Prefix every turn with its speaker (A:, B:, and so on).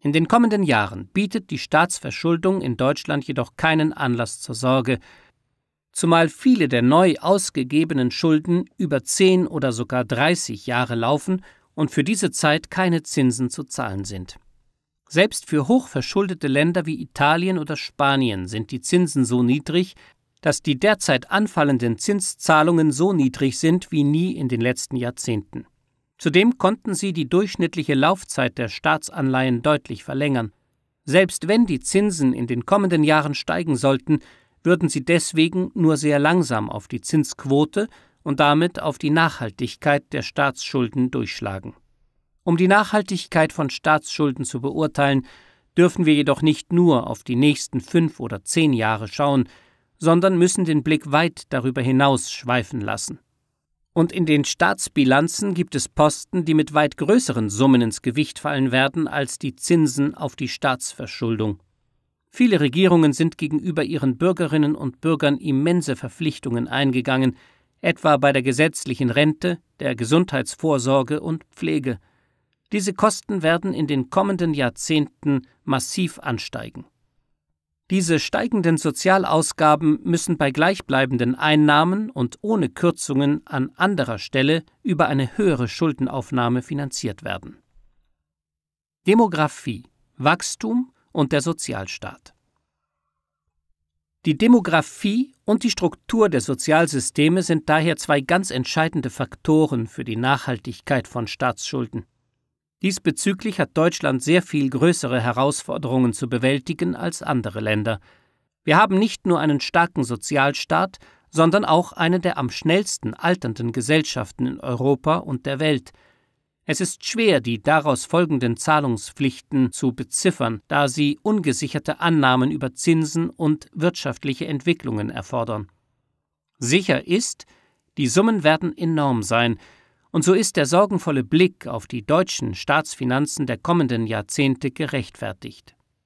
A: In den kommenden Jahren bietet die Staatsverschuldung in Deutschland jedoch keinen Anlass zur Sorge, zumal viele der neu ausgegebenen Schulden über zehn oder sogar dreißig Jahre laufen und für diese Zeit keine Zinsen zu zahlen sind. Selbst für hochverschuldete Länder wie Italien oder Spanien sind die Zinsen so niedrig, dass die derzeit anfallenden Zinszahlungen so niedrig sind wie nie in den letzten Jahrzehnten. Zudem konnten sie die durchschnittliche Laufzeit der Staatsanleihen deutlich verlängern. Selbst wenn die Zinsen in den kommenden Jahren steigen sollten, würden sie deswegen nur sehr langsam auf die Zinsquote und damit auf die Nachhaltigkeit der Staatsschulden durchschlagen. Um die Nachhaltigkeit von Staatsschulden zu beurteilen, dürfen wir jedoch nicht nur auf die nächsten fünf oder zehn Jahre schauen, sondern müssen den Blick weit darüber hinaus schweifen lassen und in den Staatsbilanzen gibt es Posten, die mit weit größeren Summen ins Gewicht fallen werden als die Zinsen auf die Staatsverschuldung. Viele Regierungen sind gegenüber ihren Bürgerinnen und Bürgern immense Verpflichtungen eingegangen, etwa bei der gesetzlichen Rente, der Gesundheitsvorsorge und Pflege. Diese Kosten werden in den kommenden Jahrzehnten massiv ansteigen. Diese steigenden Sozialausgaben müssen bei gleichbleibenden Einnahmen und ohne Kürzungen an anderer Stelle über eine höhere Schuldenaufnahme finanziert werden. Demografie, Wachstum und der Sozialstaat. Die Demografie und die Struktur der Sozialsysteme sind daher zwei ganz entscheidende Faktoren für die Nachhaltigkeit von Staatsschulden. Diesbezüglich hat Deutschland sehr viel größere Herausforderungen zu bewältigen als andere Länder. Wir haben nicht nur einen starken Sozialstaat, sondern auch eine der am schnellsten alternden Gesellschaften in Europa und der Welt. Es ist schwer, die daraus folgenden Zahlungspflichten zu beziffern, da sie ungesicherte Annahmen über Zinsen und wirtschaftliche Entwicklungen erfordern. Sicher ist, die Summen werden enorm sein, und so ist der sorgenvolle Blick auf die deutschen Staatsfinanzen der kommenden Jahrzehnte gerechtfertigt.